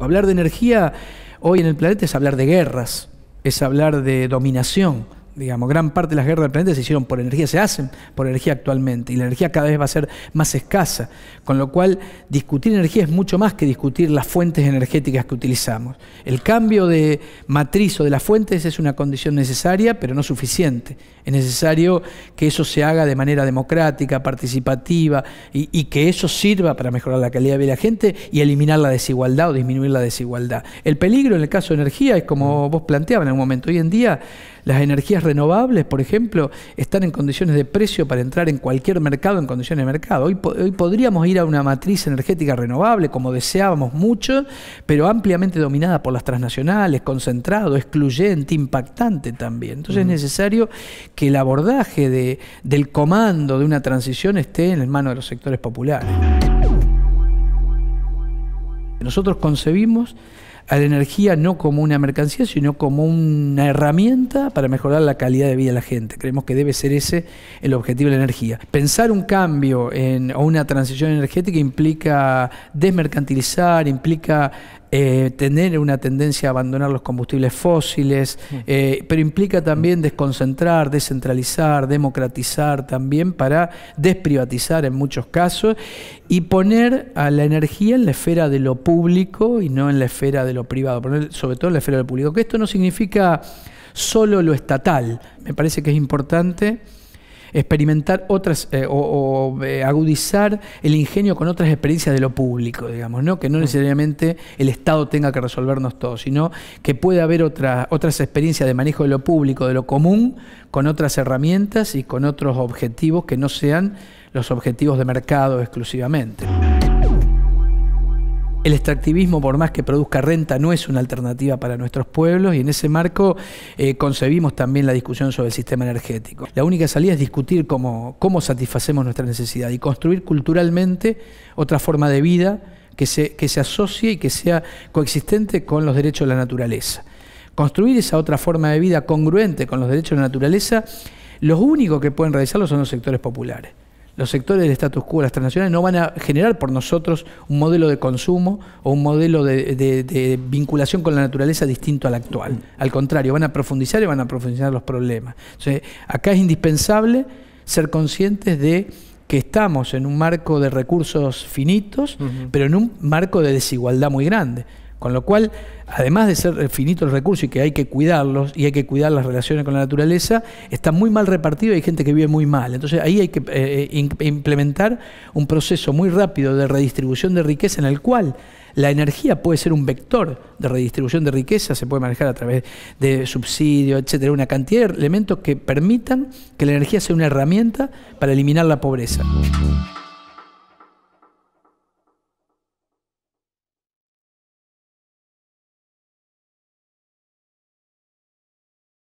Hablar de energía hoy en el planeta es hablar de guerras, es hablar de dominación digamos, gran parte de las guerras del planeta se hicieron por energía, se hacen por energía actualmente, y la energía cada vez va a ser más escasa, con lo cual discutir energía es mucho más que discutir las fuentes energéticas que utilizamos. El cambio de matriz o de las fuentes es una condición necesaria, pero no suficiente. Es necesario que eso se haga de manera democrática, participativa, y, que eso sirva para mejorar la calidad de vida de la gente y eliminar la desigualdad o disminuir la desigualdad. El peligro en el caso de energía es como vos planteabas en un momento, hoy en día las energías renovables, por ejemplo, están en condiciones de precio para entrar en cualquier mercado en condiciones de mercado. Hoy, podríamos ir a una matriz energética renovable, como deseábamos mucho, pero ampliamente dominada por las transnacionales, concentrado, excluyente, impactante también. Entonces es necesario que el abordaje del comando de una transición esté en el manos de los sectores populares. Nosotros concebimos a la energía no como una mercancía, sino como una herramienta para mejorar la calidad de vida de la gente. Creemos que debe ser ese el objetivo de la energía. Pensar un cambio en, o una transición energética implica desmercantilizar, implica eh, tener una tendencia a abandonar los combustibles fósiles, mm. eh, pero implica también mm. desconcentrar, descentralizar, democratizar también para desprivatizar en muchos casos y poner a la energía en la esfera de lo público y no en la esfera de lo privado, poner sobre todo en la esfera del público, que esto no significa solo lo estatal, me parece que es importante experimentar otras eh, o, eh, agudizar el ingenio con otras experiencias de lo público, digamos, ¿no? Que no mm. necesariamente el Estado tenga que resolvernos todo, sino que puede haber otras experiencias de manejo de lo público, de lo común, con otras herramientas y con otros objetivos que no sean los objetivos de mercado exclusivamente. El extractivismo, por más que produzca renta, no es una alternativa para nuestros pueblos y en ese marco eh, concebimos también la discusión sobre el sistema energético. La única salida es discutir cómo, cómo satisfacemos nuestra necesidad y construir culturalmente otra forma de vida que se, que se asocie y que sea coexistente con los derechos de la naturaleza. Construir esa otra forma de vida congruente con los derechos de la naturaleza, los únicos que pueden realizarlo son los sectores populares los sectores del status quo, las transnacionales, no van a generar por nosotros un modelo de consumo o un modelo de, vinculación con la naturaleza distinto al actual. Al contrario, van a profundizar y van a profundizar los problemas. acá es indispensable ser conscientes de que estamos en un marco de recursos finitos, pero en un marco de desigualdad muy grande. Con lo cual, además de ser finito el recurso y que hay que cuidarlos y hay que cuidar las relaciones con la naturaleza, está muy mal repartido y hay gente que vive muy mal. Entonces ahí hay que eh, eh, implementar un proceso muy rápido de redistribución de riqueza en el cual la energía puede ser un vector de redistribución de riqueza, se puede manejar a través de subsidios, etcétera, una cantidad de elementos que permitan que la energía sea una herramienta para eliminar la pobreza.